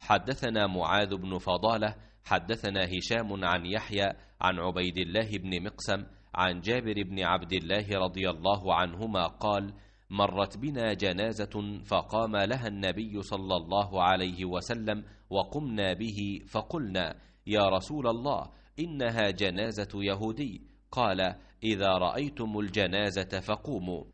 حدثنا معاذ بن فضالة حدثنا هشام عن يحيى عن عبيد الله بن مقسم عن جابر بن عبد الله رضي الله عنهما قال مرت بنا جنازة فقام لها النبي صلى الله عليه وسلم وقمنا به فقلنا يا رسول الله إنها جنازة يهودي قال إذا رأيتم الجنازة فقوموا